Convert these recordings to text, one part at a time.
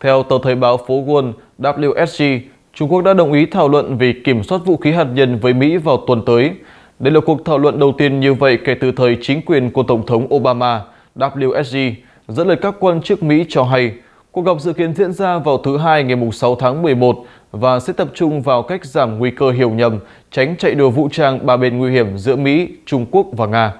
Theo tờ Thời báo Phố Wall, WSG, Trung Quốc đã đồng ý thảo luận về kiểm soát vũ khí hạt nhân với Mỹ vào tuần tới. Đây là cuộc thảo luận đầu tiên như vậy kể từ thời chính quyền của Tổng thống Obama. WSG dẫn lời các quan chức Mỹ cho hay, cuộc gặp dự kiến diễn ra vào thứ Hai ngày 6 tháng 11 và sẽ tập trung vào cách giảm nguy cơ hiểu nhầm, tránh chạy đua vũ trang ba bên nguy hiểm giữa Mỹ, Trung Quốc và Nga.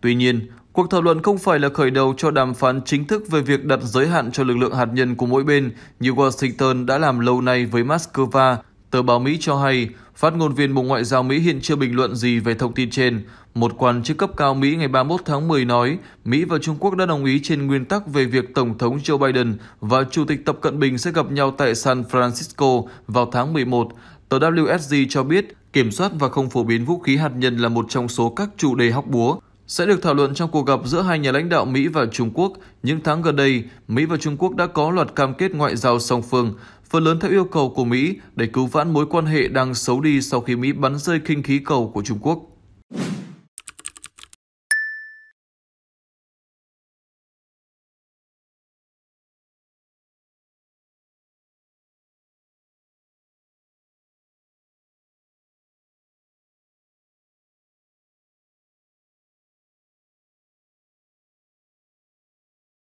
Tuy nhiên, Cuộc thảo luận không phải là khởi đầu cho đàm phán chính thức về việc đặt giới hạn cho lực lượng hạt nhân của mỗi bên như Washington đã làm lâu nay với Moscow. Tờ báo Mỹ cho hay, phát ngôn viên Bộ Ngoại giao Mỹ hiện chưa bình luận gì về thông tin trên. Một quan chức cấp cao Mỹ ngày 31 tháng 10 nói, Mỹ và Trung Quốc đã đồng ý trên nguyên tắc về việc Tổng thống Joe Biden và Chủ tịch Tập Cận Bình sẽ gặp nhau tại San Francisco vào tháng 11. Tờ WSG cho biết, kiểm soát và không phổ biến vũ khí hạt nhân là một trong số các chủ đề hóc búa sẽ được thảo luận trong cuộc gặp giữa hai nhà lãnh đạo Mỹ và Trung Quốc. Những tháng gần đây, Mỹ và Trung Quốc đã có loạt cam kết ngoại giao song phương, phần lớn theo yêu cầu của Mỹ để cứu vãn mối quan hệ đang xấu đi sau khi Mỹ bắn rơi khinh khí cầu của Trung Quốc.